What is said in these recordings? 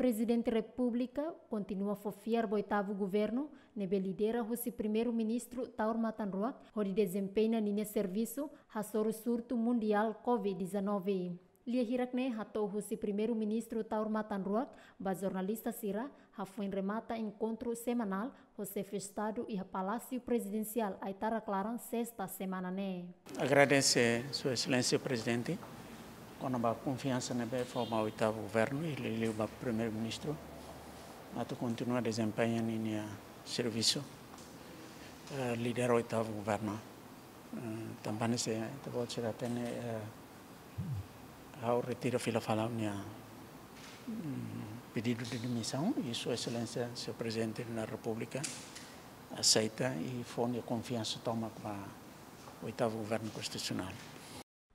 Presidente da República continua a fofiar o oitavo governo, nebe lidera o primeiro-ministro Taur Matanruak, onde desempenha linha serviço a surto mundial COVID-19. Lia hirakne hatou o primeiro-ministro Taur Matanruak, ba jornalista Sira, hafuin remata encontro semanal o Josef Estado e Palácio Presidencial Itara Clara, sexta semana né. Agradecer, Sua Excelência Presidente, quando a confiança na BE forma eh, o oitavo governo, ele eh, é o primeiro-ministro, mas continua desempenhando em serviço, lidera o oitavo governo. também se vou tirar até né, eh, ao retiro fila falar um, pedido de demissão e Sua Excelência, seu Presidente da República, aceita e foi a confiança toma para o oitavo governo constitucional.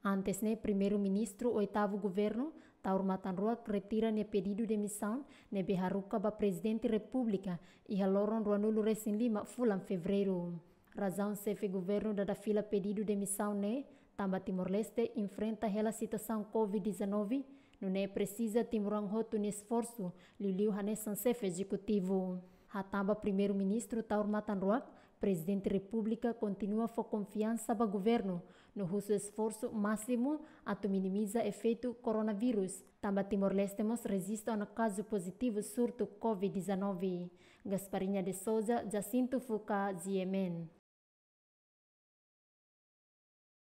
Antesne né, primeiro-ministro oitavo governo ta urmatanruak retira ne pedido demissão ne beharuka ba presidente república e haloron ruanulu resin lima fulan fevereiro. Razão sefe governo da da fila pedido demissão ne tamba Timor-Leste enfrenta a situação Covid-19 não é precisa timor roto no esforço, Liliu Hanessan Sefe Executivo. Hataba primeiro-ministro Taur Matanruak, presidente da República continua com confiança para o governo no seu esforço máximo a minimizar efeito coronavírus. Tamba Timor-Leste resiste a caso positivo surto COVID-19. Gasparinha de Souza, Jacinto Fuca, Ziemen.